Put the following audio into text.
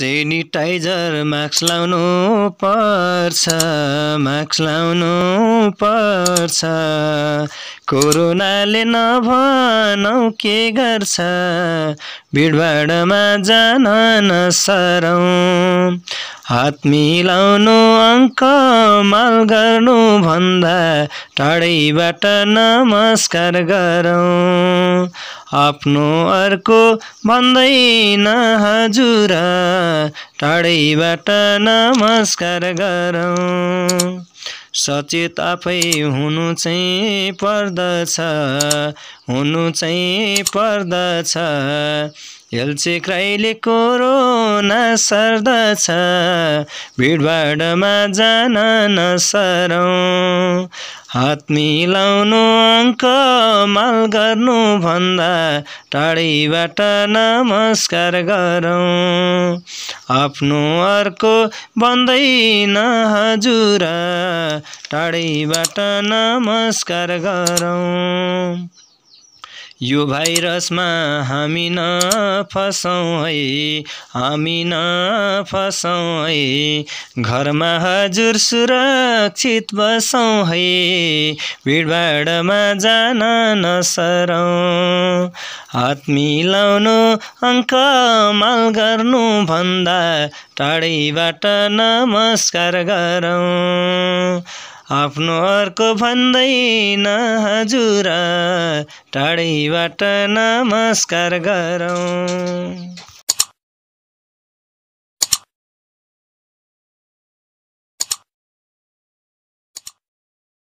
sanitiser mask लाउनु पर्छ mask लाउनु पर्छ कोरोनाले नभनौ के गर्छ भिडभाडमा जान नसरौँ हात मिलाउनु अङ्क माल गर्नु भन्दा टाढैबाट नमस्कार गरौँ आफ्नो अर्को भन्दैन हजुर टाढैबाट नमस्कार गरौँ सचेत आफै हुनु चाहिँ पर्दछ हुनु चाहिँ पर्दछ हेल्चे क्राइले कोरोना सर्दछ भिडभाडमा जान नसरौँ हात मिलाउनु अङ्क माल गर्नुभन्दा टाढीबाट नमस्कार गरौँ आफ्नो अर्को बन्दैन हजुर टाढीबाट नमस्कार गरौँ यो भाइरसमा हामी फसौँ है हामी फसौँ है घरमा हजुर सुरक्षित बसौँ है भिडभाडमा जान नसरौँ हात मिलाउनु माल गर्नुभन्दा टाढैबाट नमस्कार गरौँ आफ्नो अर्को भन्दैन हजुर टाढैबाट नमस्कार गरौँ